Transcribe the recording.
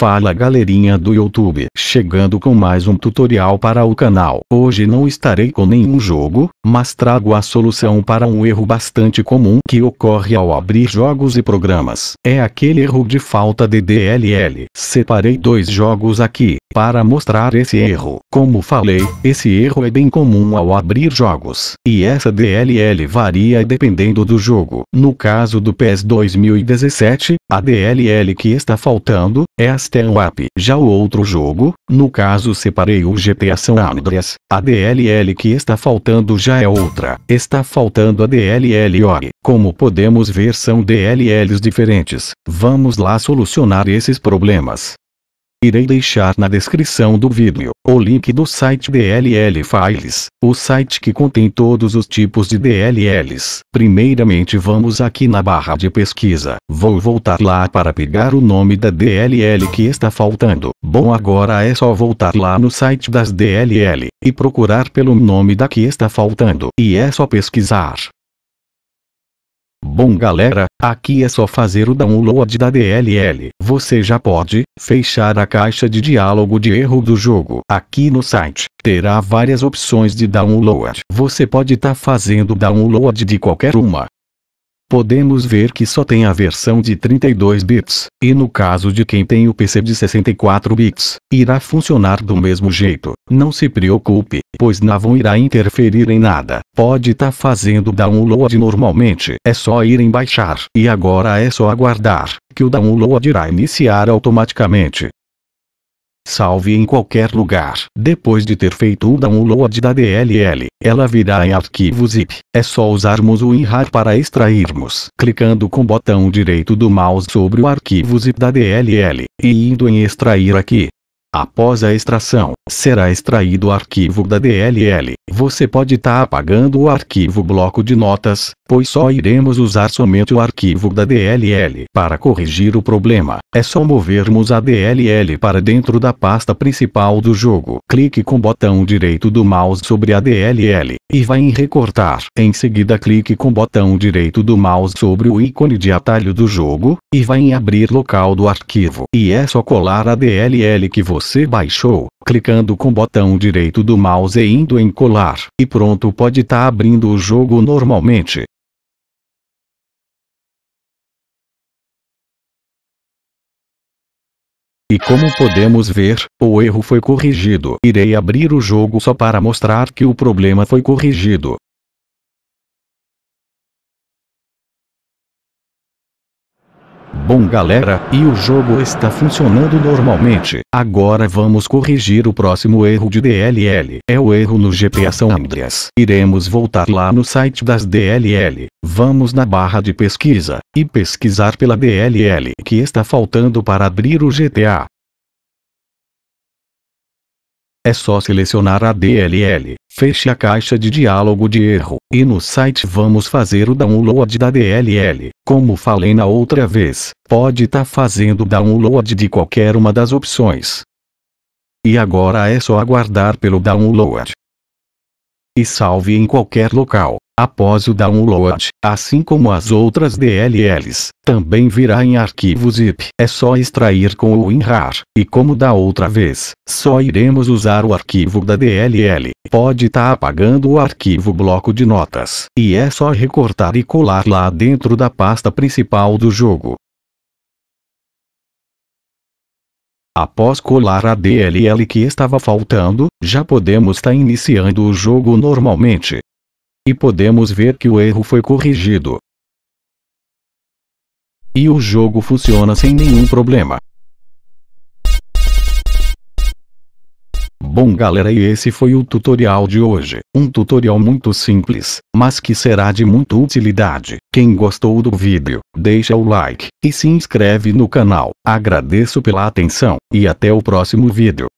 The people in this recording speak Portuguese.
Fala galerinha do YouTube, chegando com mais um tutorial para o canal. Hoje não estarei com nenhum jogo, mas trago a solução para um erro bastante comum que ocorre ao abrir jogos e programas. É aquele erro de falta de DLL. Separei dois jogos aqui, para mostrar esse erro. Como falei, esse erro é bem comum ao abrir jogos, e essa DLL varia dependendo do jogo. No caso do PES 2017, a DLL que está faltando, é as Stand Up. Já o outro jogo, no caso separei o GTA San Andreas, a DLL que está faltando já é outra. Está faltando a DLL Ori. Como podemos ver são DLLs diferentes. Vamos lá solucionar esses problemas. Irei deixar na descrição do vídeo o link do site DLL Files, o site que contém todos os tipos de DLLs. Primeiramente vamos aqui na barra de pesquisa. Vou voltar lá para pegar o nome da DLL que está faltando. Bom agora é só voltar lá no site das DLL e procurar pelo nome da que está faltando. E é só pesquisar. Bom galera, aqui é só fazer o download da DLL. Você já pode fechar a caixa de diálogo de erro do jogo. Aqui no site, terá várias opções de download. Você pode estar tá fazendo download de qualquer uma podemos ver que só tem a versão de 32 bits, e no caso de quem tem o PC de 64 bits, irá funcionar do mesmo jeito. Não se preocupe, pois não irá interferir em nada. Pode estar tá fazendo download normalmente, é só ir em baixar. E agora é só aguardar, que o download irá iniciar automaticamente salve em qualquer lugar. Depois de ter feito o download da DLL, ela virá em arquivo zip. É só usarmos o WinRAR para extrairmos. Clicando com o botão direito do mouse sobre o arquivo zip da DLL, e indo em extrair aqui, Após a extração, será extraído o arquivo da DLL. Você pode estar tá apagando o arquivo bloco de notas, pois só iremos usar somente o arquivo da DLL. Para corrigir o problema, é só movermos a DLL para dentro da pasta principal do jogo. Clique com o botão direito do mouse sobre a DLL, e vai em recortar. Em seguida clique com o botão direito do mouse sobre o ícone de atalho do jogo, e vai em abrir local do arquivo. E é só colar a DLL que você você baixou, clicando com o botão direito do mouse e indo em colar, e pronto pode estar tá abrindo o jogo normalmente. E como podemos ver, o erro foi corrigido. Irei abrir o jogo só para mostrar que o problema foi corrigido. bom galera, e o jogo está funcionando normalmente. Agora vamos corrigir o próximo erro de DLL. É o erro no GTA São Andreas. Iremos voltar lá no site das DLL. Vamos na barra de pesquisa, e pesquisar pela DLL que está faltando para abrir o GTA. É só selecionar a DLL, feche a caixa de diálogo de erro, e no site vamos fazer o download da DLL. Como falei na outra vez, pode estar tá fazendo download de qualquer uma das opções. E agora é só aguardar pelo download. E salve em qualquer local. Após o download, assim como as outras DLLs, também virá em arquivo zip. É só extrair com o WinRAR, e como da outra vez, só iremos usar o arquivo da DLL. Pode estar tá apagando o arquivo bloco de notas, e é só recortar e colar lá dentro da pasta principal do jogo. Após colar a DLL que estava faltando, já podemos estar tá iniciando o jogo normalmente. E podemos ver que o erro foi corrigido. E o jogo funciona sem nenhum problema. Bom galera e esse foi o tutorial de hoje, um tutorial muito simples, mas que será de muita utilidade. Quem gostou do vídeo, deixa o like, e se inscreve no canal. Agradeço pela atenção, e até o próximo vídeo.